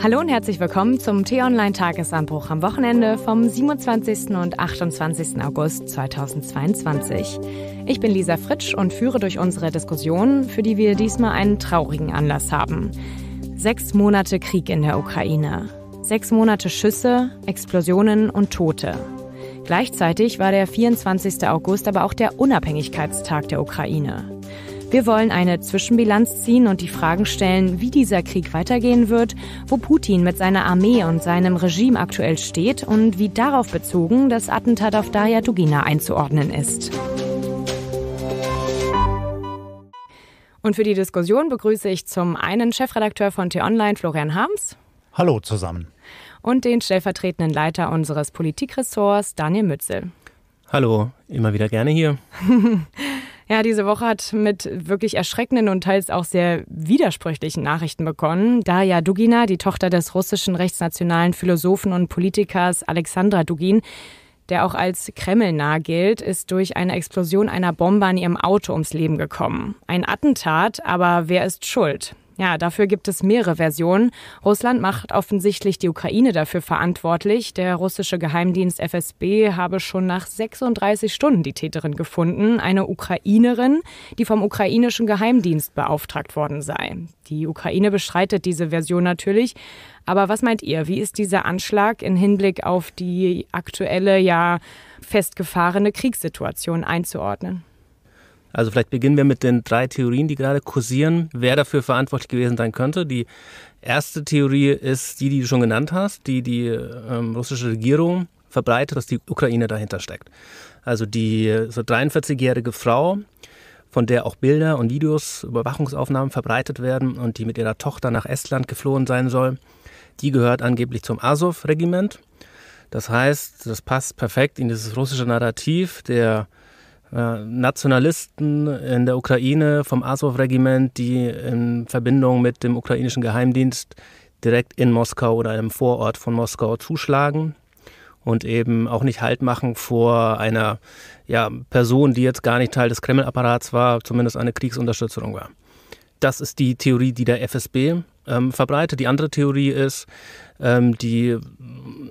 Hallo und herzlich willkommen zum T-Online-Tagesanbruch am Wochenende vom 27. und 28. August 2022. Ich bin Lisa Fritsch und führe durch unsere Diskussion, für die wir diesmal einen traurigen Anlass haben. Sechs Monate Krieg in der Ukraine. Sechs Monate Schüsse, Explosionen und Tote. Gleichzeitig war der 24. August aber auch der Unabhängigkeitstag der Ukraine. Wir wollen eine Zwischenbilanz ziehen und die Fragen stellen, wie dieser Krieg weitergehen wird, wo Putin mit seiner Armee und seinem Regime aktuell steht und wie darauf bezogen das Attentat auf Daria Dugina einzuordnen ist. Und für die Diskussion begrüße ich zum einen Chefredakteur von T-Online, Florian Harms. Hallo zusammen. Und den stellvertretenden Leiter unseres Politikressorts, Daniel Mützel. Hallo, immer wieder gerne hier. Ja, diese Woche hat mit wirklich erschreckenden und teils auch sehr widersprüchlichen Nachrichten begonnen. Daria Dugina, die Tochter des russischen rechtsnationalen Philosophen und Politikers Alexandra Dugin, der auch als Kreml nah gilt, ist durch eine Explosion einer Bombe an ihrem Auto ums Leben gekommen. Ein Attentat, aber wer ist schuld? Ja, dafür gibt es mehrere Versionen. Russland macht offensichtlich die Ukraine dafür verantwortlich. Der russische Geheimdienst FSB habe schon nach 36 Stunden die Täterin gefunden, eine Ukrainerin, die vom ukrainischen Geheimdienst beauftragt worden sei. Die Ukraine bestreitet diese Version natürlich. Aber was meint ihr? Wie ist dieser Anschlag im Hinblick auf die aktuelle, ja festgefahrene Kriegssituation einzuordnen? Also vielleicht beginnen wir mit den drei Theorien, die gerade kursieren, wer dafür verantwortlich gewesen sein könnte. Die erste Theorie ist die, die du schon genannt hast, die die ähm, russische Regierung verbreitet, dass die Ukraine dahinter steckt. Also die so 43-jährige Frau, von der auch Bilder und Videos, Überwachungsaufnahmen verbreitet werden und die mit ihrer Tochter nach Estland geflohen sein soll, die gehört angeblich zum Azov-Regiment. Das heißt, das passt perfekt in dieses russische Narrativ der äh, Nationalisten in der Ukraine vom Azov-Regiment, die in Verbindung mit dem ukrainischen Geheimdienst direkt in Moskau oder einem Vorort von Moskau zuschlagen und eben auch nicht Halt machen vor einer ja, Person, die jetzt gar nicht Teil des Kreml-Apparats war, zumindest eine Kriegsunterstützung war. Das ist die Theorie, die der FSB ähm, verbreitet. Die andere Theorie ist ähm, die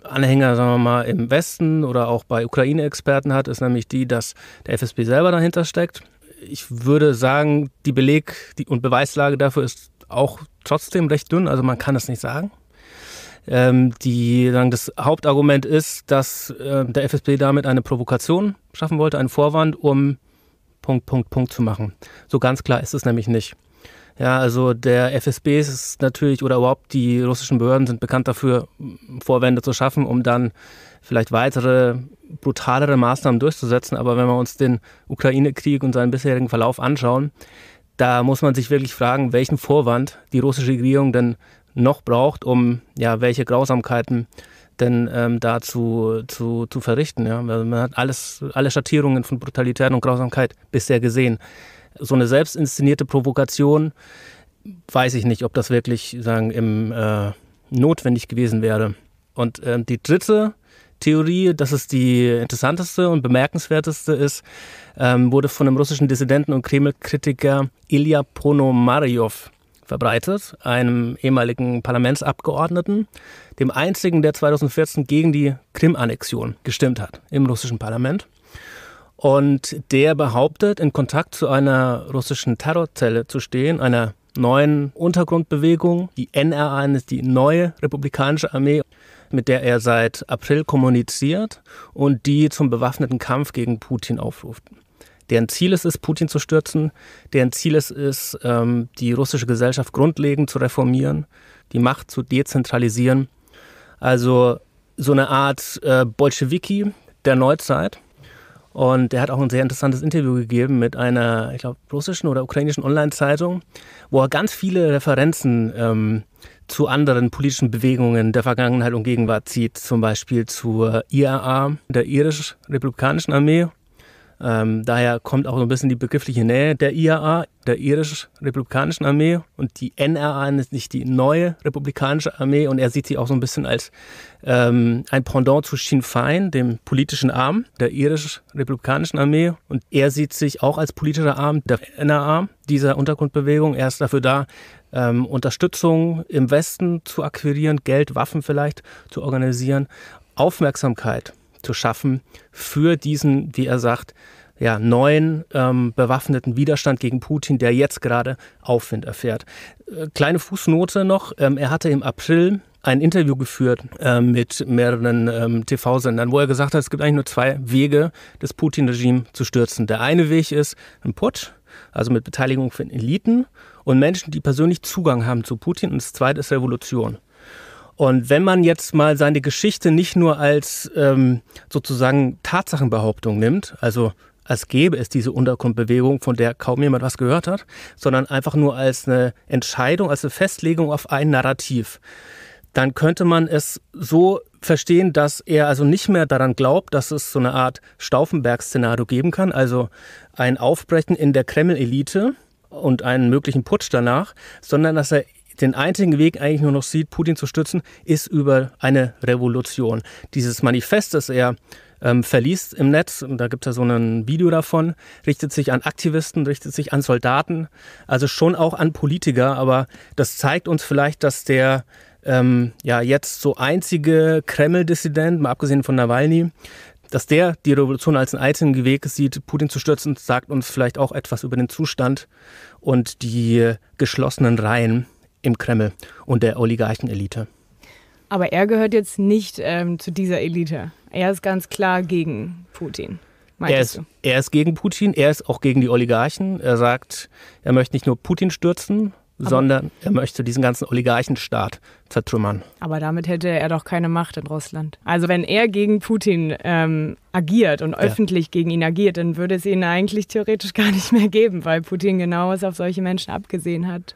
Anhänger, sagen wir mal, im Westen oder auch bei Ukraine-Experten hat, ist nämlich die, dass der FSB selber dahinter steckt. Ich würde sagen, die Beleg und Beweislage dafür ist auch trotzdem recht dünn, also man kann es nicht sagen. Ähm, die, sagen, das Hauptargument ist, dass äh, der FSB damit eine Provokation schaffen wollte, einen Vorwand, um Punkt, Punkt, Punkt zu machen. So ganz klar ist es nämlich nicht. Ja, also der FSB ist natürlich oder überhaupt die russischen Behörden sind bekannt dafür, Vorwände zu schaffen, um dann vielleicht weitere brutalere Maßnahmen durchzusetzen. Aber wenn wir uns den Ukraine-Krieg und seinen bisherigen Verlauf anschauen, da muss man sich wirklich fragen, welchen Vorwand die russische Regierung denn noch braucht, um ja welche Grausamkeiten denn ähm, da zu, zu, zu verrichten. Ja? Also man hat alles, alle Schattierungen von Brutalität und Grausamkeit bisher gesehen so eine selbst inszenierte Provokation, weiß ich nicht, ob das wirklich sagen, im, äh, notwendig gewesen wäre. Und äh, die dritte Theorie, das ist die interessanteste und bemerkenswerteste ist, ähm, wurde von dem russischen Dissidenten und Kreml-Kritiker Ilya Ponomaryov verbreitet, einem ehemaligen Parlamentsabgeordneten, dem einzigen, der 2014 gegen die Krim-Annexion gestimmt hat im russischen Parlament. Und der behauptet, in Kontakt zu einer russischen Terrorzelle zu stehen, einer neuen Untergrundbewegung. Die NRA ist die neue republikanische Armee, mit der er seit April kommuniziert und die zum bewaffneten Kampf gegen Putin aufruft. Deren Ziel es ist, Putin zu stürzen, deren Ziel es ist, ähm, die russische Gesellschaft grundlegend zu reformieren, die Macht zu dezentralisieren. Also so eine Art äh, Bolschewiki der Neuzeit. Und er hat auch ein sehr interessantes Interview gegeben mit einer, ich glaube, russischen oder ukrainischen Online-Zeitung, wo er ganz viele Referenzen ähm, zu anderen politischen Bewegungen der Vergangenheit und Gegenwart zieht, zum Beispiel zur IAA, der irisch-republikanischen Armee ähm, daher kommt auch so ein bisschen die begriffliche Nähe der IAA, der irisch-republikanischen Armee. Und die NRA ist nicht die neue republikanische Armee. Und er sieht sie auch so ein bisschen als ähm, ein Pendant zu Sinn Fein, dem politischen Arm der irisch-republikanischen Armee. Und er sieht sich auch als politischer Arm der NRA, dieser Untergrundbewegung. Er ist dafür da, ähm, Unterstützung im Westen zu akquirieren, Geld, Waffen vielleicht zu organisieren, Aufmerksamkeit zu schaffen für diesen, wie er sagt, ja, neuen ähm, bewaffneten Widerstand gegen Putin, der jetzt gerade Aufwind erfährt. Äh, kleine Fußnote noch, ähm, er hatte im April ein Interview geführt äh, mit mehreren ähm, TV-Sendern, wo er gesagt hat, es gibt eigentlich nur zwei Wege, das Putin-Regime zu stürzen. Der eine Weg ist ein Putsch, also mit Beteiligung von Eliten und Menschen, die persönlich Zugang haben zu Putin. Und das zweite ist Revolution. Und wenn man jetzt mal seine Geschichte nicht nur als ähm, sozusagen Tatsachenbehauptung nimmt, also als gäbe es diese Untergrundbewegung, von der kaum jemand was gehört hat, sondern einfach nur als eine Entscheidung, als eine Festlegung auf ein Narrativ, dann könnte man es so verstehen, dass er also nicht mehr daran glaubt, dass es so eine Art Stauffenberg-Szenario geben kann, also ein Aufbrechen in der Kreml-Elite und einen möglichen Putsch danach, sondern dass er den einzigen Weg eigentlich nur noch sieht, Putin zu stützen, ist über eine Revolution. Dieses Manifest, das er ähm, verliest im Netz, und da gibt es ja so ein Video davon, richtet sich an Aktivisten, richtet sich an Soldaten, also schon auch an Politiker, aber das zeigt uns vielleicht, dass der ähm, ja jetzt so einzige Kreml-Dissident, mal abgesehen von Nawalny, dass der die Revolution als einen einzigen Weg sieht, Putin zu stürzen, sagt uns vielleicht auch etwas über den Zustand und die äh, geschlossenen Reihen im Kreml und der Oligarchenelite. Aber er gehört jetzt nicht ähm, zu dieser Elite. Er ist ganz klar gegen Putin. Er ist, er ist, gegen Putin, er ist auch gegen die Oligarchen. Er sagt, er möchte nicht nur Putin stürzen, aber sondern er möchte diesen ganzen Oligarchenstaat zertrümmern. Aber damit hätte er doch keine Macht in Russland. Also wenn er gegen Putin ähm, agiert und ja. öffentlich gegen ihn agiert, dann würde es ihn eigentlich theoretisch gar nicht mehr geben, weil Putin genau was auf solche Menschen abgesehen hat.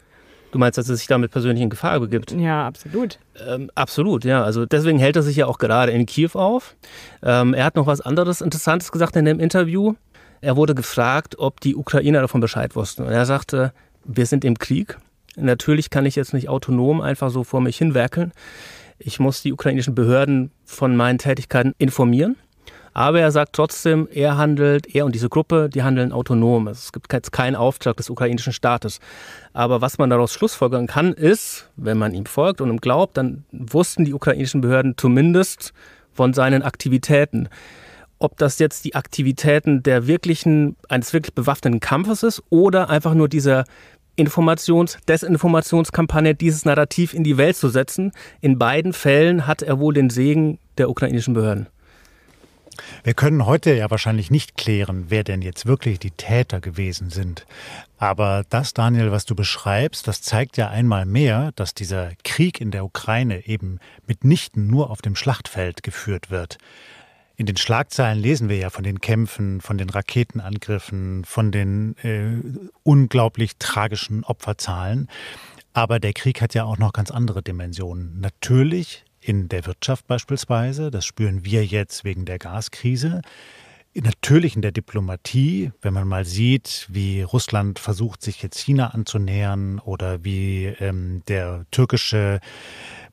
Du meinst, dass er sich damit persönlich in Gefahr begibt? Ja, absolut. Ähm, absolut, ja. Also deswegen hält er sich ja auch gerade in Kiew auf. Ähm, er hat noch was anderes Interessantes gesagt in dem Interview. Er wurde gefragt, ob die Ukrainer davon Bescheid wussten. Und er sagte, wir sind im Krieg. Natürlich kann ich jetzt nicht autonom einfach so vor mich hinwerkeln. Ich muss die ukrainischen Behörden von meinen Tätigkeiten informieren. Aber er sagt trotzdem, er handelt, er und diese Gruppe, die handeln autonom. Es gibt jetzt keinen Auftrag des ukrainischen Staates. Aber was man daraus schlussfolgern kann, ist, wenn man ihm folgt und ihm glaubt, dann wussten die ukrainischen Behörden zumindest von seinen Aktivitäten. Ob das jetzt die Aktivitäten der wirklichen, eines wirklich bewaffneten Kampfes ist oder einfach nur dieser Informations-, Desinformationskampagne, dieses Narrativ in die Welt zu setzen. In beiden Fällen hat er wohl den Segen der ukrainischen Behörden. Wir können heute ja wahrscheinlich nicht klären, wer denn jetzt wirklich die Täter gewesen sind. Aber das, Daniel, was du beschreibst, das zeigt ja einmal mehr, dass dieser Krieg in der Ukraine eben mitnichten nur auf dem Schlachtfeld geführt wird. In den Schlagzeilen lesen wir ja von den Kämpfen, von den Raketenangriffen, von den äh, unglaublich tragischen Opferzahlen. Aber der Krieg hat ja auch noch ganz andere Dimensionen. Natürlich in der Wirtschaft beispielsweise. Das spüren wir jetzt wegen der Gaskrise. Natürlich in der Diplomatie, wenn man mal sieht, wie Russland versucht, sich jetzt China anzunähern oder wie ähm, der türkische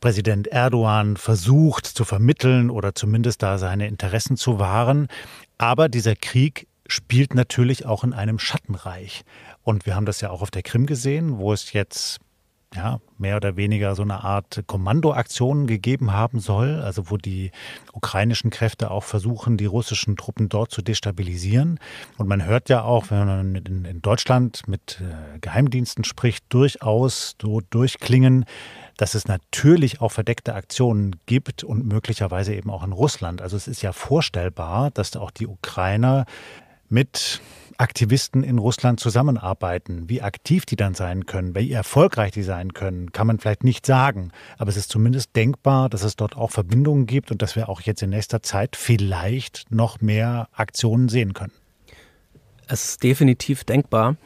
Präsident Erdogan versucht zu vermitteln oder zumindest da seine Interessen zu wahren. Aber dieser Krieg spielt natürlich auch in einem Schattenreich. Und wir haben das ja auch auf der Krim gesehen, wo es jetzt ja, mehr oder weniger so eine Art Kommandoaktion gegeben haben soll, also wo die ukrainischen Kräfte auch versuchen, die russischen Truppen dort zu destabilisieren. Und man hört ja auch, wenn man in Deutschland mit äh, Geheimdiensten spricht, durchaus so durchklingen, dass es natürlich auch verdeckte Aktionen gibt und möglicherweise eben auch in Russland. Also es ist ja vorstellbar, dass auch die Ukrainer mit Aktivisten in Russland zusammenarbeiten. Wie aktiv die dann sein können, wie erfolgreich die sein können, kann man vielleicht nicht sagen. Aber es ist zumindest denkbar, dass es dort auch Verbindungen gibt und dass wir auch jetzt in nächster Zeit vielleicht noch mehr Aktionen sehen können. Es ist definitiv denkbar.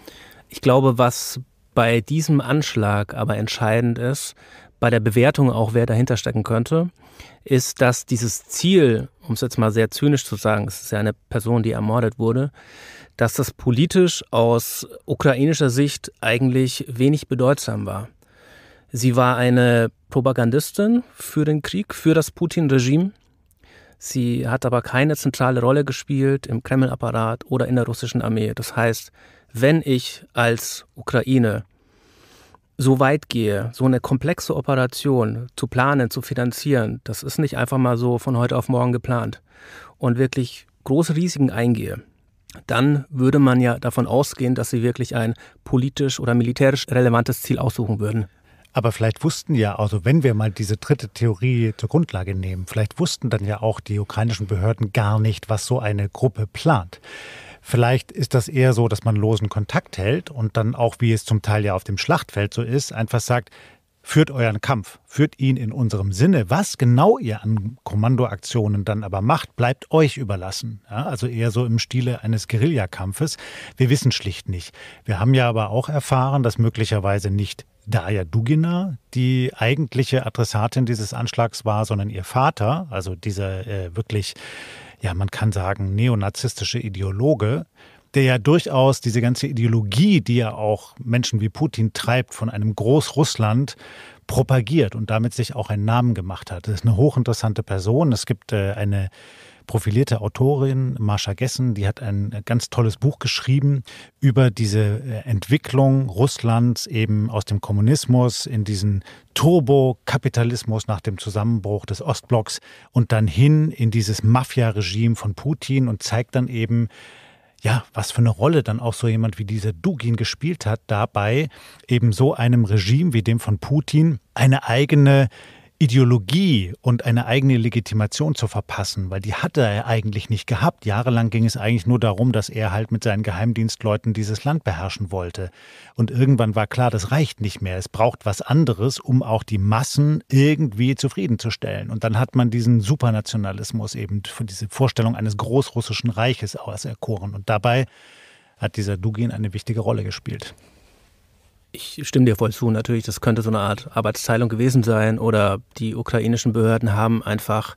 Ich glaube, was bei diesem Anschlag aber entscheidend ist, bei der Bewertung auch, wer dahinter stecken könnte, ist, dass dieses Ziel, um es jetzt mal sehr zynisch zu sagen, es ist ja eine Person, die ermordet wurde, dass das politisch aus ukrainischer Sicht eigentlich wenig bedeutsam war. Sie war eine Propagandistin für den Krieg, für das Putin-Regime. Sie hat aber keine zentrale Rolle gespielt im Kreml-Apparat oder in der russischen Armee. Das heißt, wenn ich als Ukraine so weit gehe, so eine komplexe Operation zu planen, zu finanzieren, das ist nicht einfach mal so von heute auf morgen geplant und wirklich große Risiken eingehe, dann würde man ja davon ausgehen, dass sie wirklich ein politisch oder militärisch relevantes Ziel aussuchen würden. Aber vielleicht wussten ja, also wenn wir mal diese dritte Theorie zur Grundlage nehmen, vielleicht wussten dann ja auch die ukrainischen Behörden gar nicht, was so eine Gruppe plant. Vielleicht ist das eher so, dass man losen Kontakt hält und dann auch, wie es zum Teil ja auf dem Schlachtfeld so ist, einfach sagt, führt euren Kampf, führt ihn in unserem Sinne. Was genau ihr an Kommandoaktionen dann aber macht, bleibt euch überlassen. Ja, also eher so im Stile eines Guerillakampfes. Wir wissen schlicht nicht. Wir haben ja aber auch erfahren, dass möglicherweise nicht Daya Dugina die eigentliche Adressatin dieses Anschlags war, sondern ihr Vater, also dieser äh, wirklich ja, man kann sagen, neonazistische Ideologe, der ja durchaus diese ganze Ideologie, die ja auch Menschen wie Putin treibt, von einem Großrussland propagiert und damit sich auch einen Namen gemacht hat. Das ist eine hochinteressante Person. Es gibt äh, eine profilierte Autorin Marsha Gessen, die hat ein ganz tolles Buch geschrieben über diese äh, Entwicklung Russlands eben aus dem Kommunismus in diesen Turbo-Kapitalismus nach dem Zusammenbruch des Ostblocks und dann hin in dieses Mafia-Regime von Putin und zeigt dann eben, ja, was für eine Rolle dann auch so jemand wie dieser Dugin gespielt hat, dabei eben so einem Regime wie dem von Putin eine eigene Ideologie und eine eigene Legitimation zu verpassen, weil die hatte er eigentlich nicht gehabt. Jahrelang ging es eigentlich nur darum, dass er halt mit seinen Geheimdienstleuten dieses Land beherrschen wollte. Und irgendwann war klar, das reicht nicht mehr. Es braucht was anderes, um auch die Massen irgendwie zufriedenzustellen. Und dann hat man diesen Supernationalismus eben, diese Vorstellung eines großrussischen Reiches auserkoren. Und dabei hat dieser Dugin eine wichtige Rolle gespielt. Ich stimme dir voll zu, natürlich, das könnte so eine Art Arbeitsteilung gewesen sein oder die ukrainischen Behörden haben einfach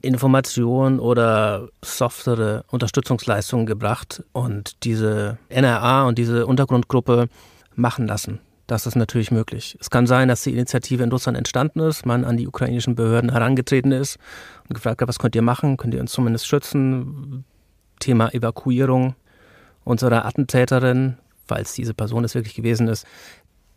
Informationen oder softere Unterstützungsleistungen gebracht und diese NRA und diese Untergrundgruppe machen lassen. Das ist natürlich möglich. Es kann sein, dass die Initiative in Russland entstanden ist, man an die ukrainischen Behörden herangetreten ist und gefragt hat, was könnt ihr machen? Könnt ihr uns zumindest schützen? Thema Evakuierung unserer Attentäterin, falls diese Person es wirklich gewesen ist.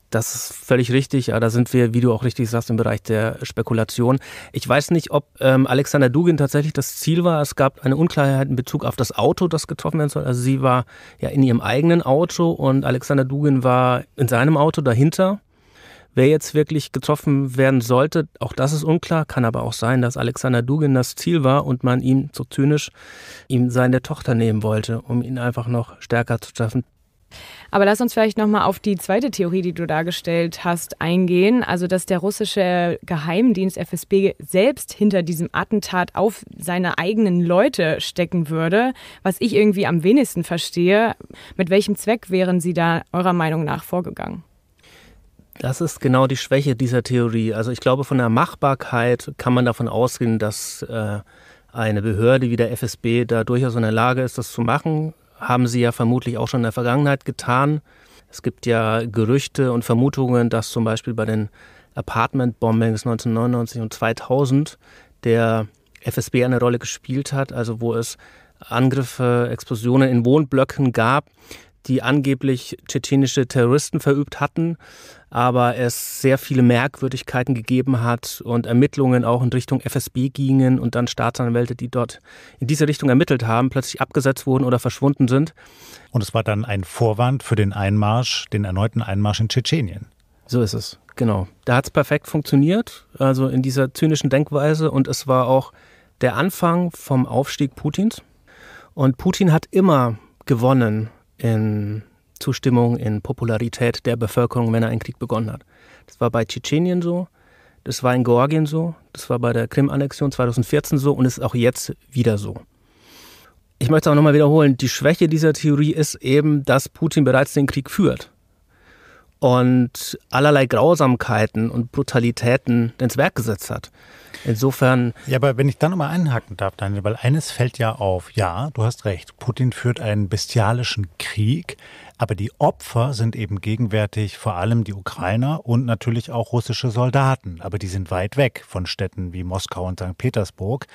Das ist völlig richtig. Ja, da sind wir, wie du auch richtig sagst, im Bereich der Spekulation. Ich weiß nicht, ob ähm, Alexander Dugin tatsächlich das Ziel war. Es gab eine Unklarheit in Bezug auf das Auto, das getroffen werden soll. Also sie war ja in ihrem eigenen Auto und Alexander Dugin war in seinem Auto dahinter. Wer jetzt wirklich getroffen werden sollte, auch das ist unklar. Kann aber auch sein, dass Alexander Dugin das Ziel war und man ihm so zynisch ihm seine Tochter nehmen wollte, um ihn einfach noch stärker zu treffen. Aber lass uns vielleicht nochmal auf die zweite Theorie, die du dargestellt hast, eingehen. Also, dass der russische Geheimdienst FSB selbst hinter diesem Attentat auf seine eigenen Leute stecken würde, was ich irgendwie am wenigsten verstehe. Mit welchem Zweck wären sie da eurer Meinung nach vorgegangen? Das ist genau die Schwäche dieser Theorie. Also ich glaube, von der Machbarkeit kann man davon ausgehen, dass äh, eine Behörde wie der FSB da durchaus in der Lage ist, das zu machen haben Sie ja vermutlich auch schon in der Vergangenheit getan. Es gibt ja Gerüchte und Vermutungen, dass zum Beispiel bei den Apartment-Bombings 1999 und 2000 der FSB eine Rolle gespielt hat, also wo es Angriffe, Explosionen in Wohnblöcken gab, die angeblich tschetschenische Terroristen verübt hatten, aber es sehr viele Merkwürdigkeiten gegeben hat und Ermittlungen auch in Richtung FSB gingen und dann Staatsanwälte, die dort in diese Richtung ermittelt haben, plötzlich abgesetzt wurden oder verschwunden sind. Und es war dann ein Vorwand für den Einmarsch, den erneuten Einmarsch in Tschetschenien. So ist es, genau. Da hat es perfekt funktioniert, also in dieser zynischen Denkweise und es war auch der Anfang vom Aufstieg Putins. Und Putin hat immer gewonnen in Zustimmung, in Popularität der Bevölkerung, wenn er einen Krieg begonnen hat. Das war bei Tschetschenien so, das war in Georgien so, das war bei der Krim-Annexion 2014 so und ist auch jetzt wieder so. Ich möchte es auch nochmal wiederholen, die Schwäche dieser Theorie ist eben, dass Putin bereits den Krieg führt und allerlei Grausamkeiten und Brutalitäten ins Werk gesetzt hat. Insofern. Ja, aber wenn ich da nochmal einhaken darf, Daniel, weil eines fällt ja auf. Ja, du hast recht. Putin führt einen bestialischen Krieg, aber die Opfer sind eben gegenwärtig vor allem die Ukrainer und natürlich auch russische Soldaten. Aber die sind weit weg von Städten wie Moskau und St. Petersburg.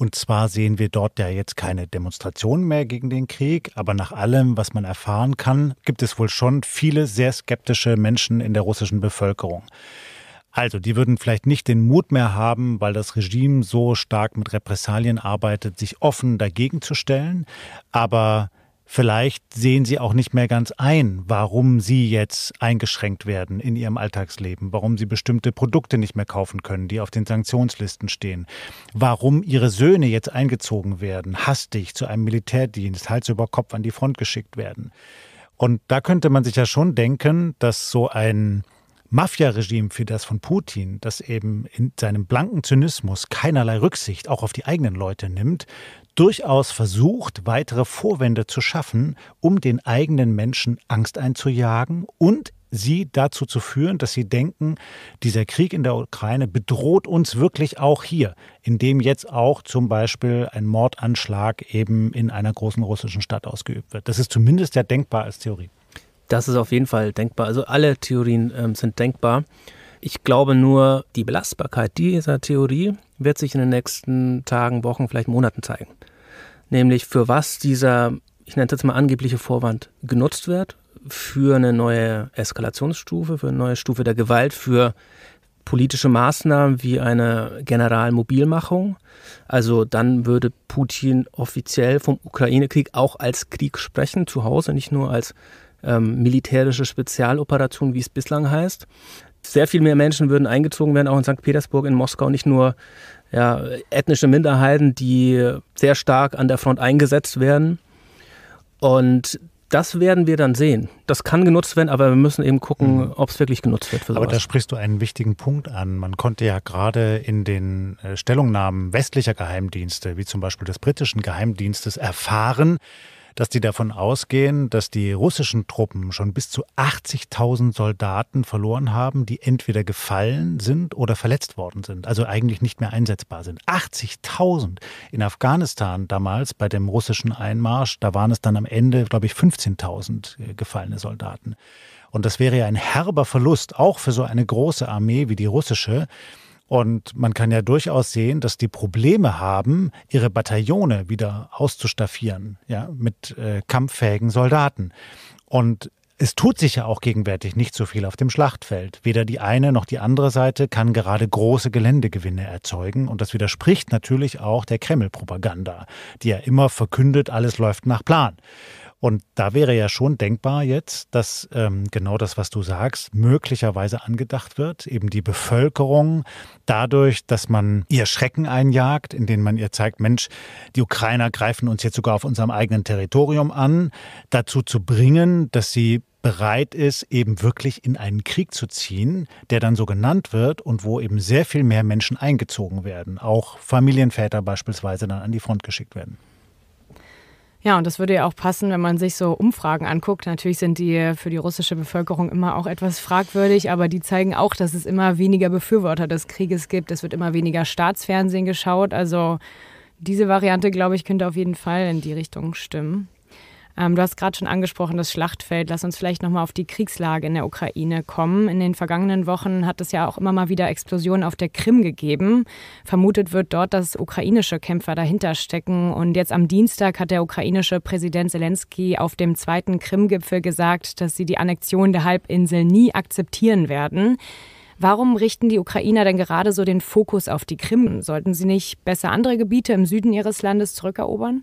Und zwar sehen wir dort ja jetzt keine Demonstrationen mehr gegen den Krieg, aber nach allem, was man erfahren kann, gibt es wohl schon viele sehr skeptische Menschen in der russischen Bevölkerung. Also, die würden vielleicht nicht den Mut mehr haben, weil das Regime so stark mit Repressalien arbeitet, sich offen dagegen zu stellen. Aber Vielleicht sehen sie auch nicht mehr ganz ein, warum sie jetzt eingeschränkt werden in ihrem Alltagsleben, warum sie bestimmte Produkte nicht mehr kaufen können, die auf den Sanktionslisten stehen, warum ihre Söhne jetzt eingezogen werden, hastig zu einem Militärdienst, Hals über Kopf an die Front geschickt werden. Und da könnte man sich ja schon denken, dass so ein Mafia-Regime für das von Putin, das eben in seinem blanken Zynismus keinerlei Rücksicht auch auf die eigenen Leute nimmt, durchaus versucht, weitere Vorwände zu schaffen, um den eigenen Menschen Angst einzujagen und sie dazu zu führen, dass sie denken, dieser Krieg in der Ukraine bedroht uns wirklich auch hier, indem jetzt auch zum Beispiel ein Mordanschlag eben in einer großen russischen Stadt ausgeübt wird. Das ist zumindest ja denkbar als Theorie. Das ist auf jeden Fall denkbar. Also alle Theorien ähm, sind denkbar. Ich glaube nur, die Belastbarkeit dieser Theorie wird sich in den nächsten Tagen, Wochen, vielleicht Monaten zeigen. Nämlich für was dieser, ich nenne es jetzt mal angebliche Vorwand, genutzt wird. Für eine neue Eskalationsstufe, für eine neue Stufe der Gewalt, für politische Maßnahmen wie eine Generalmobilmachung. Also dann würde Putin offiziell vom Ukraine-Krieg auch als Krieg sprechen, zu Hause, nicht nur als ähm, militärische Spezialoperation, wie es bislang heißt. Sehr viel mehr Menschen würden eingezogen werden, auch in St. Petersburg, in Moskau, nicht nur ja, ethnische Minderheiten, die sehr stark an der Front eingesetzt werden. Und das werden wir dann sehen. Das kann genutzt werden, aber wir müssen eben gucken, mhm. ob es wirklich genutzt wird. aber da sprichst du einen wichtigen Punkt an. Man konnte ja gerade in den äh, Stellungnahmen westlicher Geheimdienste, wie zum Beispiel des britischen Geheimdienstes, erfahren, dass die davon ausgehen, dass die russischen Truppen schon bis zu 80.000 Soldaten verloren haben, die entweder gefallen sind oder verletzt worden sind, also eigentlich nicht mehr einsetzbar sind. 80.000 in Afghanistan damals bei dem russischen Einmarsch, da waren es dann am Ende, glaube ich, 15.000 äh, gefallene Soldaten. Und das wäre ja ein herber Verlust, auch für so eine große Armee wie die russische. Und man kann ja durchaus sehen, dass die Probleme haben, ihre Bataillone wieder auszustaffieren, ja, mit äh, kampffähigen Soldaten. Und es tut sich ja auch gegenwärtig nicht so viel auf dem Schlachtfeld. Weder die eine noch die andere Seite kann gerade große Geländegewinne erzeugen. Und das widerspricht natürlich auch der Kreml-Propaganda, die ja immer verkündet, alles läuft nach Plan. Und da wäre ja schon denkbar jetzt, dass ähm, genau das, was du sagst, möglicherweise angedacht wird, eben die Bevölkerung dadurch, dass man ihr Schrecken einjagt, indem man ihr zeigt, Mensch, die Ukrainer greifen uns jetzt sogar auf unserem eigenen Territorium an, dazu zu bringen, dass sie bereit ist, eben wirklich in einen Krieg zu ziehen, der dann so genannt wird und wo eben sehr viel mehr Menschen eingezogen werden, auch Familienväter beispielsweise dann an die Front geschickt werden. Ja, und das würde ja auch passen, wenn man sich so Umfragen anguckt. Natürlich sind die für die russische Bevölkerung immer auch etwas fragwürdig, aber die zeigen auch, dass es immer weniger Befürworter des Krieges gibt. Es wird immer weniger Staatsfernsehen geschaut. Also diese Variante, glaube ich, könnte auf jeden Fall in die Richtung stimmen. Ähm, du hast gerade schon angesprochen, das Schlachtfeld. Lass uns vielleicht nochmal auf die Kriegslage in der Ukraine kommen. In den vergangenen Wochen hat es ja auch immer mal wieder Explosionen auf der Krim gegeben. Vermutet wird dort, dass ukrainische Kämpfer dahinter stecken. Und jetzt am Dienstag hat der ukrainische Präsident Zelensky auf dem zweiten Krim-Gipfel gesagt, dass sie die Annexion der Halbinsel nie akzeptieren werden. Warum richten die Ukrainer denn gerade so den Fokus auf die Krim? Sollten sie nicht besser andere Gebiete im Süden ihres Landes zurückerobern?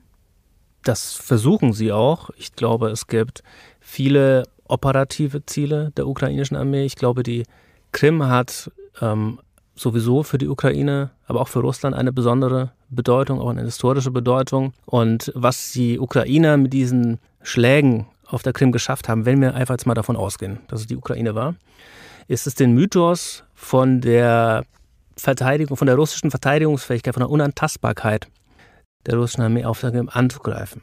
das versuchen sie auch. Ich glaube, es gibt viele operative Ziele der ukrainischen Armee. Ich glaube, die Krim hat ähm, sowieso für die Ukraine, aber auch für Russland eine besondere Bedeutung, auch eine historische Bedeutung. Und was die Ukrainer mit diesen Schlägen auf der Krim geschafft haben, wenn wir einfach jetzt mal davon ausgehen, dass es die Ukraine war, ist es den Mythos von der Verteidigung, von der russischen Verteidigungsfähigkeit, von der Unantastbarkeit der russischen Armee aufgegeben, anzugreifen.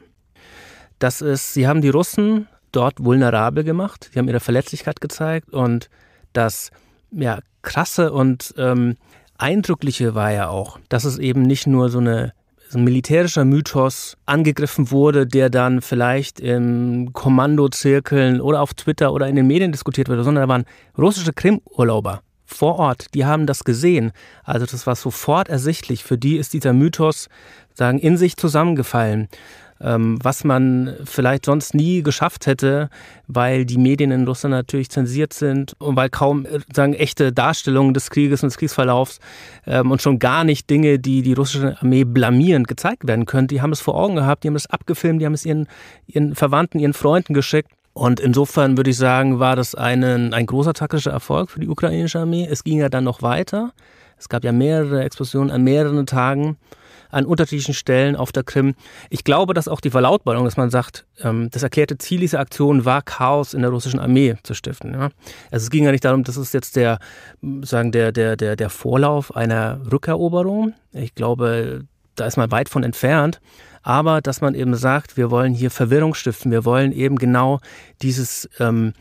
Das ist, sie haben die Russen dort vulnerabel gemacht, sie haben ihre Verletzlichkeit gezeigt und das ja, krasse und ähm, eindrückliche war ja auch, dass es eben nicht nur so eine so ein militärischer Mythos angegriffen wurde, der dann vielleicht in Kommandozirkeln oder auf Twitter oder in den Medien diskutiert wurde, sondern da waren russische Krim-Urlauber vor Ort, die haben das gesehen. Also das war sofort ersichtlich. Für die ist dieser Mythos sagen, in sich zusammengefallen, ähm, was man vielleicht sonst nie geschafft hätte, weil die Medien in Russland natürlich zensiert sind und weil kaum äh, sagen, echte Darstellungen des Krieges und des Kriegsverlaufs ähm, und schon gar nicht Dinge, die die russische Armee blamierend gezeigt werden können. Die haben es vor Augen gehabt, die haben es abgefilmt, die haben es ihren, ihren Verwandten, ihren Freunden geschickt. Und insofern würde ich sagen, war das einen, ein großer taktischer Erfolg für die ukrainische Armee. Es ging ja dann noch weiter. Es gab ja mehrere Explosionen an mehreren Tagen an unterschiedlichen Stellen auf der Krim. Ich glaube, dass auch die Verlautbarung, dass man sagt, ähm, das erklärte Ziel dieser Aktion war, Chaos in der russischen Armee zu stiften. Also es ging ja nicht darum, das ist jetzt der, sagen, der, der, der, der Vorlauf einer Rückeroberung. Ich glaube, da ist man weit von entfernt aber dass man eben sagt, wir wollen hier Verwirrung stiften, wir wollen eben genau dieses, ähm,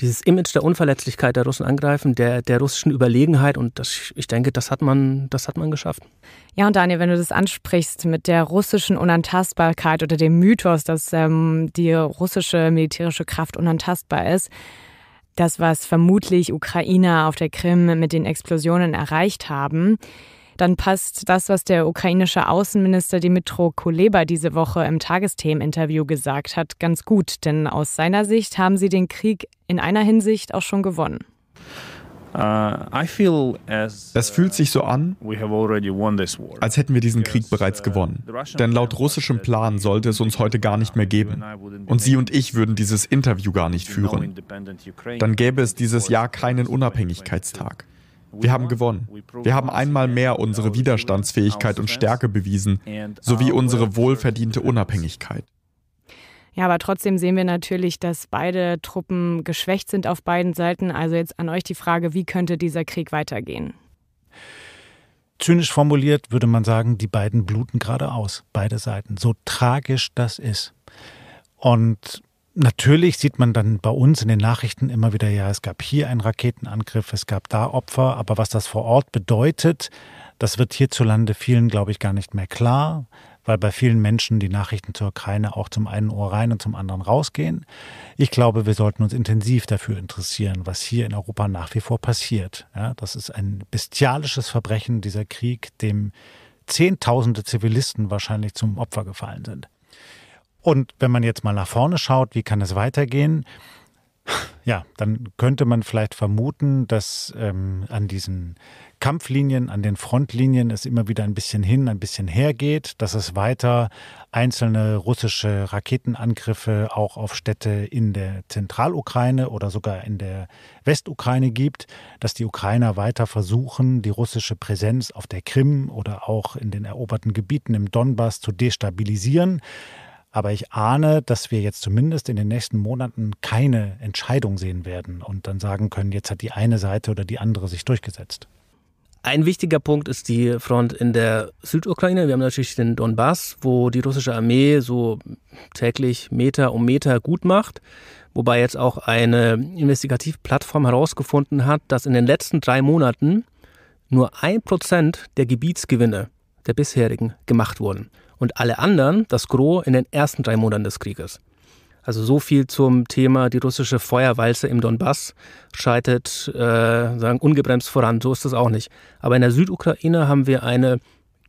dieses Image der Unverletzlichkeit der Russen angreifen, der, der russischen Überlegenheit und das, ich denke, das hat, man, das hat man geschafft. Ja, und Daniel, wenn du das ansprichst mit der russischen Unantastbarkeit oder dem Mythos, dass ähm, die russische militärische Kraft unantastbar ist, das, was vermutlich Ukrainer auf der Krim mit den Explosionen erreicht haben, dann passt das, was der ukrainische Außenminister Dimitro Kuleba diese Woche im Tagesthemen-Interview gesagt hat, ganz gut. Denn aus seiner Sicht haben sie den Krieg in einer Hinsicht auch schon gewonnen. Uh, es fühlt sich so an, als hätten wir diesen Krieg bereits uh, gewonnen. Denn laut russischem Plan sollte es uns heute gar nicht mehr geben. Und Sie und ich würden dieses Interview gar nicht führen. Dann gäbe es dieses Jahr keinen Unabhängigkeitstag. Wir haben gewonnen. Wir haben einmal mehr unsere Widerstandsfähigkeit und Stärke bewiesen, sowie unsere wohlverdiente Unabhängigkeit. Ja, aber trotzdem sehen wir natürlich, dass beide Truppen geschwächt sind auf beiden Seiten. Also jetzt an euch die Frage, wie könnte dieser Krieg weitergehen? Zynisch formuliert würde man sagen, die beiden bluten geradeaus, beide Seiten. So tragisch das ist. Und Natürlich sieht man dann bei uns in den Nachrichten immer wieder, ja, es gab hier einen Raketenangriff, es gab da Opfer, aber was das vor Ort bedeutet, das wird hierzulande vielen, glaube ich, gar nicht mehr klar, weil bei vielen Menschen die Nachrichten zur Ukraine auch zum einen Ohr rein und zum anderen rausgehen. Ich glaube, wir sollten uns intensiv dafür interessieren, was hier in Europa nach wie vor passiert. Ja, das ist ein bestialisches Verbrechen, dieser Krieg, dem Zehntausende Zivilisten wahrscheinlich zum Opfer gefallen sind. Und wenn man jetzt mal nach vorne schaut, wie kann es weitergehen? Ja, dann könnte man vielleicht vermuten, dass ähm, an diesen Kampflinien, an den Frontlinien es immer wieder ein bisschen hin, ein bisschen her geht, dass es weiter einzelne russische Raketenangriffe auch auf Städte in der Zentralukraine oder sogar in der Westukraine gibt, dass die Ukrainer weiter versuchen, die russische Präsenz auf der Krim oder auch in den eroberten Gebieten im Donbass zu destabilisieren. Aber ich ahne, dass wir jetzt zumindest in den nächsten Monaten keine Entscheidung sehen werden und dann sagen können, jetzt hat die eine Seite oder die andere sich durchgesetzt. Ein wichtiger Punkt ist die Front in der Südukraine. Wir haben natürlich den Donbass, wo die russische Armee so täglich Meter um Meter gut macht. Wobei jetzt auch eine Investigativplattform herausgefunden hat, dass in den letzten drei Monaten nur ein Prozent der Gebietsgewinne der bisherigen gemacht wurden und alle anderen das Gros in den ersten drei Monaten des Krieges. Also so viel zum Thema die russische Feuerwalze im Donbass schreitet äh, sagen ungebremst voran. So ist das auch nicht. Aber in der Südukraine haben wir eine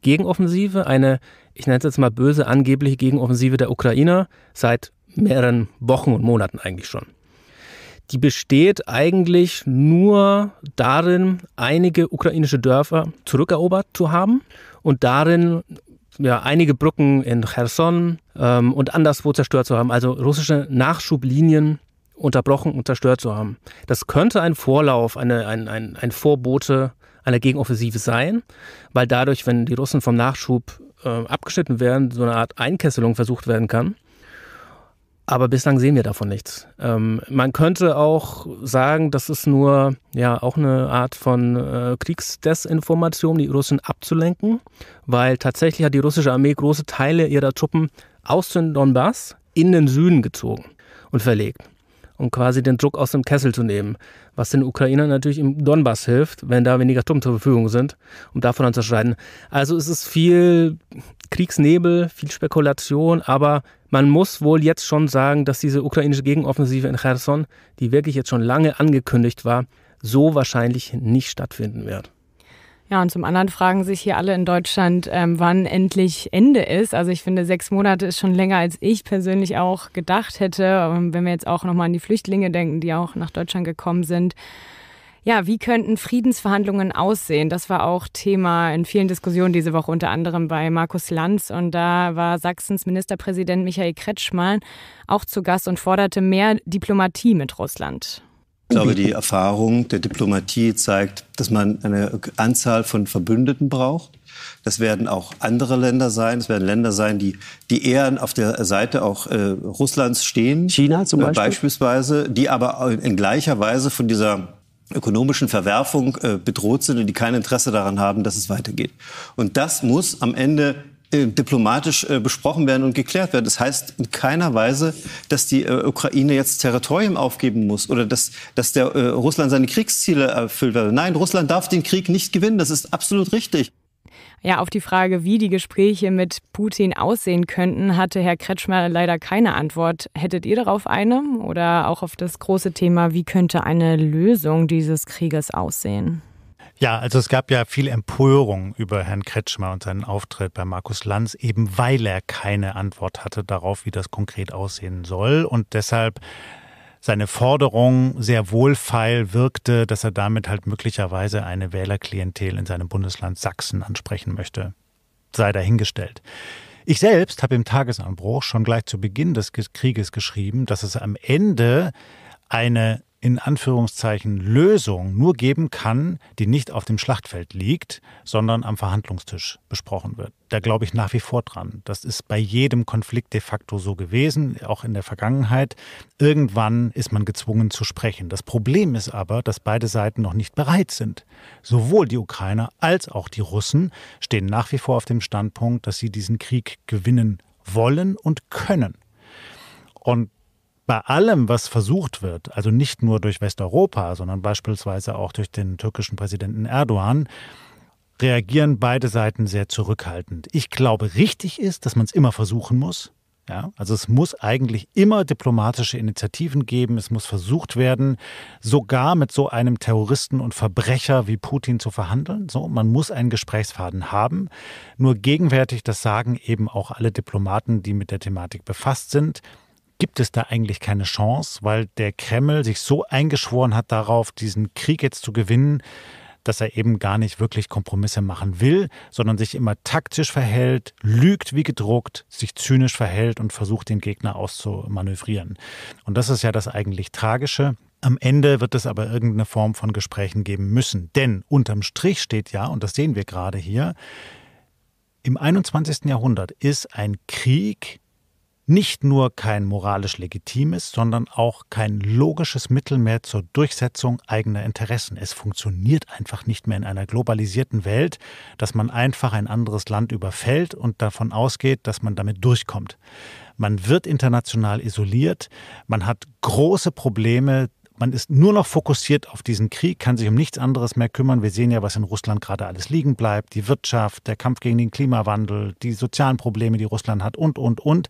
Gegenoffensive, eine ich nenne es jetzt mal böse angebliche Gegenoffensive der Ukrainer seit mehreren Wochen und Monaten eigentlich schon. Die besteht eigentlich nur darin, einige ukrainische Dörfer zurückerobert zu haben und darin ja, einige Brücken in Cherson ähm, und anderswo zerstört zu haben, also russische Nachschublinien unterbrochen und zerstört zu haben. Das könnte ein Vorlauf, eine, ein, ein, ein Vorbote einer Gegenoffensive sein, weil dadurch, wenn die Russen vom Nachschub äh, abgeschnitten werden, so eine Art Einkesselung versucht werden kann. Aber bislang sehen wir davon nichts. Ähm, man könnte auch sagen, das ist nur ja auch eine Art von äh, Kriegsdesinformation, die Russen abzulenken, weil tatsächlich hat die russische Armee große Teile ihrer Truppen aus dem Donbass in den Süden gezogen und verlegt, um quasi den Druck aus dem Kessel zu nehmen, was den Ukrainern natürlich im Donbass hilft, wenn da weniger Truppen zur Verfügung sind, um davon anzuschreiten. Also es ist viel Kriegsnebel, viel Spekulation, aber man muss wohl jetzt schon sagen, dass diese ukrainische Gegenoffensive in Cherson, die wirklich jetzt schon lange angekündigt war, so wahrscheinlich nicht stattfinden wird. Ja, und zum anderen fragen sich hier alle in Deutschland, ähm, wann endlich Ende ist. Also ich finde, sechs Monate ist schon länger, als ich persönlich auch gedacht hätte. Ähm, wenn wir jetzt auch nochmal an die Flüchtlinge denken, die auch nach Deutschland gekommen sind. Ja, wie könnten Friedensverhandlungen aussehen? Das war auch Thema in vielen Diskussionen diese Woche, unter anderem bei Markus Lanz. Und da war Sachsens Ministerpräsident Michael Kretschmann auch zu Gast und forderte mehr Diplomatie mit Russland. Ich glaube, die Erfahrung der Diplomatie zeigt, dass man eine Anzahl von Verbündeten braucht. Das werden auch andere Länder sein. Es werden Länder sein, die, die eher auf der Seite auch äh, Russlands stehen. China zum äh, Beispiel. beispielsweise, die aber in gleicher Weise von dieser ökonomischen Verwerfung äh, bedroht sind und die kein Interesse daran haben, dass es weitergeht. Und das muss am Ende äh, diplomatisch äh, besprochen werden und geklärt werden. Das heißt in keiner Weise, dass die äh, Ukraine jetzt Territorium aufgeben muss oder dass, dass der Russland seine Kriegsziele erfüllt werden. Nein, Russland darf den Krieg nicht gewinnen. Das ist absolut richtig. Ja, auf die Frage, wie die Gespräche mit Putin aussehen könnten, hatte Herr Kretschmer leider keine Antwort. Hättet ihr darauf eine? Oder auch auf das große Thema, wie könnte eine Lösung dieses Krieges aussehen? Ja, also es gab ja viel Empörung über Herrn Kretschmer und seinen Auftritt bei Markus Lanz, eben weil er keine Antwort hatte darauf, wie das konkret aussehen soll. Und deshalb seine Forderung sehr wohlfeil wirkte, dass er damit halt möglicherweise eine Wählerklientel in seinem Bundesland Sachsen ansprechen möchte. Sei dahingestellt. Ich selbst habe im Tagesanbruch schon gleich zu Beginn des Krieges geschrieben, dass es am Ende eine in Anführungszeichen Lösung nur geben kann, die nicht auf dem Schlachtfeld liegt, sondern am Verhandlungstisch besprochen wird. Da glaube ich nach wie vor dran. Das ist bei jedem Konflikt de facto so gewesen, auch in der Vergangenheit. Irgendwann ist man gezwungen zu sprechen. Das Problem ist aber, dass beide Seiten noch nicht bereit sind. Sowohl die Ukrainer als auch die Russen stehen nach wie vor auf dem Standpunkt, dass sie diesen Krieg gewinnen wollen und können. Und bei allem, was versucht wird, also nicht nur durch Westeuropa, sondern beispielsweise auch durch den türkischen Präsidenten Erdogan, reagieren beide Seiten sehr zurückhaltend. Ich glaube, richtig ist, dass man es immer versuchen muss. Ja, also es muss eigentlich immer diplomatische Initiativen geben, es muss versucht werden, sogar mit so einem Terroristen und Verbrecher wie Putin zu verhandeln. So, man muss einen Gesprächsfaden haben. Nur gegenwärtig, das sagen eben auch alle Diplomaten, die mit der Thematik befasst sind, gibt es da eigentlich keine Chance, weil der Kreml sich so eingeschworen hat darauf, diesen Krieg jetzt zu gewinnen, dass er eben gar nicht wirklich Kompromisse machen will, sondern sich immer taktisch verhält, lügt wie gedruckt, sich zynisch verhält und versucht, den Gegner auszumanövrieren. Und das ist ja das eigentlich Tragische. Am Ende wird es aber irgendeine Form von Gesprächen geben müssen. Denn unterm Strich steht ja, und das sehen wir gerade hier, im 21. Jahrhundert ist ein Krieg nicht nur kein moralisch legitimes, sondern auch kein logisches Mittel mehr zur Durchsetzung eigener Interessen. Es funktioniert einfach nicht mehr in einer globalisierten Welt, dass man einfach ein anderes Land überfällt und davon ausgeht, dass man damit durchkommt. Man wird international isoliert, man hat große Probleme, man ist nur noch fokussiert auf diesen Krieg, kann sich um nichts anderes mehr kümmern. Wir sehen ja, was in Russland gerade alles liegen bleibt. Die Wirtschaft, der Kampf gegen den Klimawandel, die sozialen Probleme, die Russland hat und, und, und.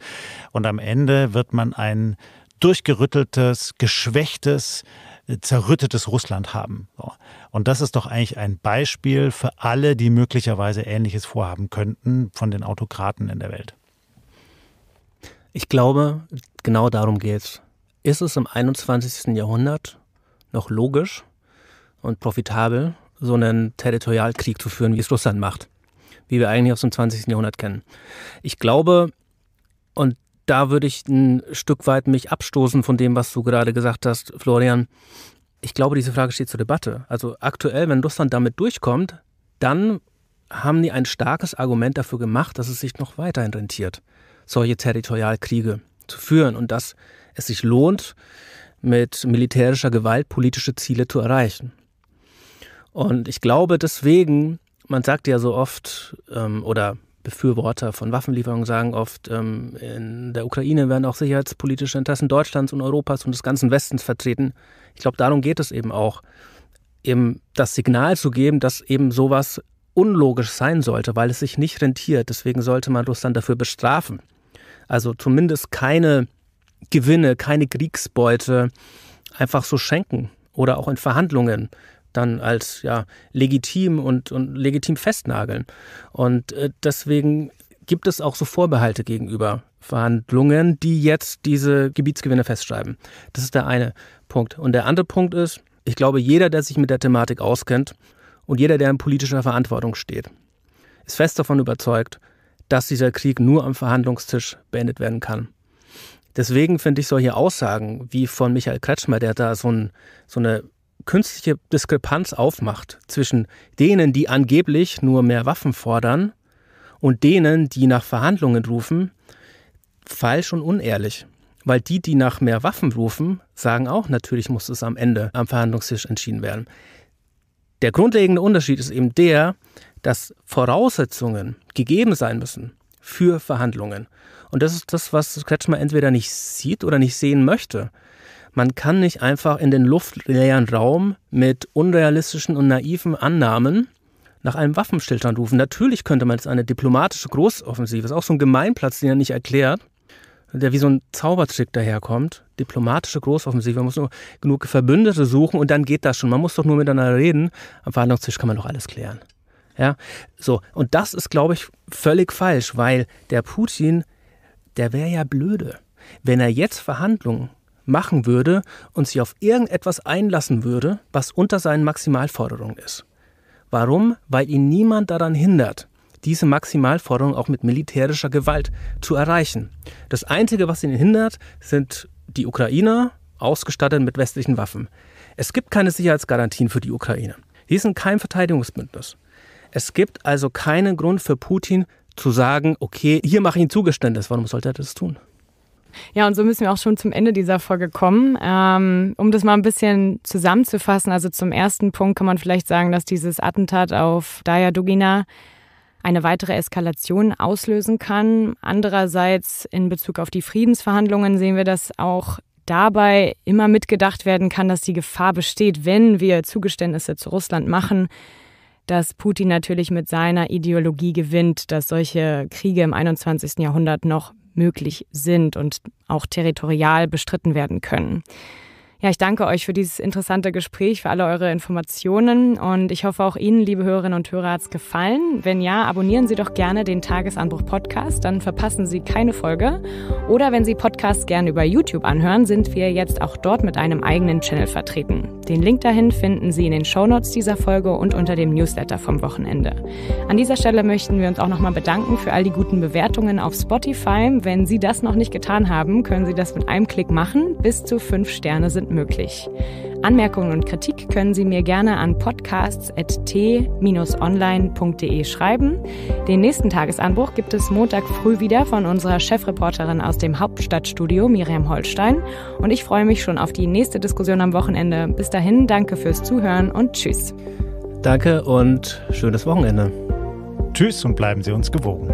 Und am Ende wird man ein durchgerütteltes, geschwächtes, äh, zerrüttetes Russland haben. Und das ist doch eigentlich ein Beispiel für alle, die möglicherweise Ähnliches vorhaben könnten von den Autokraten in der Welt. Ich glaube, genau darum geht es ist es im 21. Jahrhundert noch logisch und profitabel, so einen Territorialkrieg zu führen, wie es Russland macht, wie wir eigentlich aus dem 20. Jahrhundert kennen. Ich glaube, und da würde ich ein Stück weit mich abstoßen von dem, was du gerade gesagt hast, Florian. Ich glaube, diese Frage steht zur Debatte. Also aktuell, wenn Russland damit durchkommt, dann haben die ein starkes Argument dafür gemacht, dass es sich noch weiterhin rentiert, solche Territorialkriege zu führen und dass es sich lohnt, mit militärischer Gewalt politische Ziele zu erreichen. Und ich glaube deswegen, man sagt ja so oft, ähm, oder Befürworter von Waffenlieferungen sagen oft, ähm, in der Ukraine werden auch sicherheitspolitische Interessen Deutschlands und Europas und des ganzen Westens vertreten. Ich glaube, darum geht es eben auch, eben das Signal zu geben, dass eben sowas unlogisch sein sollte, weil es sich nicht rentiert. Deswegen sollte man Russland dafür bestrafen. Also zumindest keine Gewinne, keine Kriegsbeute einfach so schenken oder auch in Verhandlungen dann als ja legitim und, und legitim festnageln. Und äh, deswegen gibt es auch so Vorbehalte gegenüber Verhandlungen, die jetzt diese Gebietsgewinne festschreiben. Das ist der eine Punkt. Und der andere Punkt ist, ich glaube, jeder, der sich mit der Thematik auskennt und jeder, der in politischer Verantwortung steht, ist fest davon überzeugt, dass dieser Krieg nur am Verhandlungstisch beendet werden kann. Deswegen finde ich solche Aussagen wie von Michael Kretschmer, der da so, ein, so eine künstliche Diskrepanz aufmacht zwischen denen, die angeblich nur mehr Waffen fordern und denen, die nach Verhandlungen rufen, falsch und unehrlich. Weil die, die nach mehr Waffen rufen, sagen auch, natürlich muss es am Ende am Verhandlungstisch entschieden werden. Der grundlegende Unterschied ist eben der, dass Voraussetzungen gegeben sein müssen für Verhandlungen. Und das ist das, was Kretschmer entweder nicht sieht oder nicht sehen möchte. Man kann nicht einfach in den luftleeren Raum mit unrealistischen und naiven Annahmen nach einem Waffenstillstand rufen. Natürlich könnte man jetzt eine diplomatische Großoffensive, das ist auch so ein Gemeinplatz, den er nicht erklärt, der wie so ein Zaubertrick daherkommt. Diplomatische Großoffensive, man muss nur genug Verbündete suchen und dann geht das schon. Man muss doch nur miteinander reden. Am Verhandlungstisch kann man doch alles klären. Ja, so. Und das ist, glaube ich, völlig falsch, weil der Putin der wäre ja blöde, wenn er jetzt Verhandlungen machen würde und sich auf irgendetwas einlassen würde, was unter seinen Maximalforderungen ist. Warum? Weil ihn niemand daran hindert, diese Maximalforderungen auch mit militärischer Gewalt zu erreichen. Das Einzige, was ihn hindert, sind die Ukrainer, ausgestattet mit westlichen Waffen. Es gibt keine Sicherheitsgarantien für die Ukraine. Sie sind kein Verteidigungsbündnis. Es gibt also keinen Grund für Putin, zu sagen, okay, hier mache ich ein Zugeständnis, warum sollte er das tun? Ja, und so müssen wir auch schon zum Ende dieser Folge kommen. Ähm, um das mal ein bisschen zusammenzufassen, also zum ersten Punkt kann man vielleicht sagen, dass dieses Attentat auf Daya Dugina eine weitere Eskalation auslösen kann. Andererseits in Bezug auf die Friedensverhandlungen sehen wir, dass auch dabei immer mitgedacht werden kann, dass die Gefahr besteht, wenn wir Zugeständnisse zu Russland machen, dass Putin natürlich mit seiner Ideologie gewinnt, dass solche Kriege im 21. Jahrhundert noch möglich sind und auch territorial bestritten werden können. Ja, ich danke euch für dieses interessante Gespräch, für alle eure Informationen und ich hoffe auch Ihnen, liebe Hörerinnen und Hörer, hat es gefallen. Wenn ja, abonnieren Sie doch gerne den Tagesanbruch Podcast, dann verpassen Sie keine Folge. Oder wenn Sie Podcasts gerne über YouTube anhören, sind wir jetzt auch dort mit einem eigenen Channel vertreten. Den Link dahin finden Sie in den Shownotes dieser Folge und unter dem Newsletter vom Wochenende. An dieser Stelle möchten wir uns auch nochmal bedanken für all die guten Bewertungen auf Spotify. Wenn Sie das noch nicht getan haben, können Sie das mit einem Klick machen. Bis zu fünf Sterne sind möglich. Anmerkungen und Kritik können Sie mir gerne an podcasts.t-online.de schreiben. Den nächsten Tagesanbruch gibt es Montag früh wieder von unserer Chefreporterin aus dem Hauptstadtstudio, Miriam Holstein. Und ich freue mich schon auf die nächste Diskussion am Wochenende. Bis dahin, danke fürs Zuhören und tschüss. Danke und schönes Wochenende. Tschüss und bleiben Sie uns gewogen.